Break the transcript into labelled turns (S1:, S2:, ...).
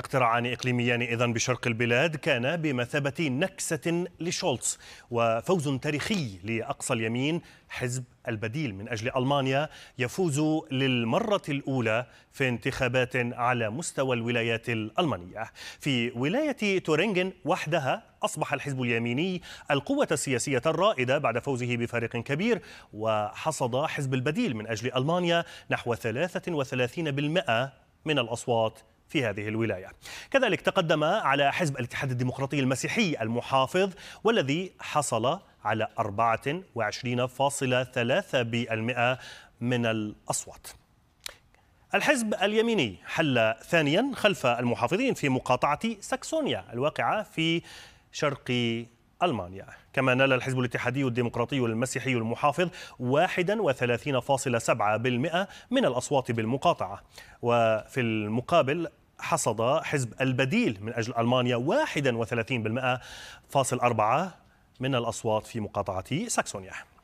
S1: اقتراعان إقليميان إذا بشرق البلاد كان بمثابة نكسة لشولتز وفوز تاريخي لأقصى اليمين حزب البديل من أجل ألمانيا يفوز للمرة الأولى في انتخابات على مستوى الولايات الألمانية في ولاية تورينجن وحدها أصبح الحزب اليميني القوة السياسية الرائدة بعد فوزه بفارق كبير وحصد حزب البديل من أجل ألمانيا نحو 33% من الأصوات في هذه الولاية كذلك تقدم على حزب الاتحاد الديمقراطي المسيحي المحافظ والذي حصل على 24.3% من الأصوات الحزب اليميني حل ثانيا خلف المحافظين في مقاطعة ساكسونيا الواقعة في شرق ألمانيا كما نال الحزب الاتحادي الديمقراطي المسيحي المحافظ 31.7% من الأصوات بالمقاطعة وفي المقابل حصد حزب البديل من أجل ألمانيا 31% فاصل أربعة من الأصوات في مقاطعة ساكسونيا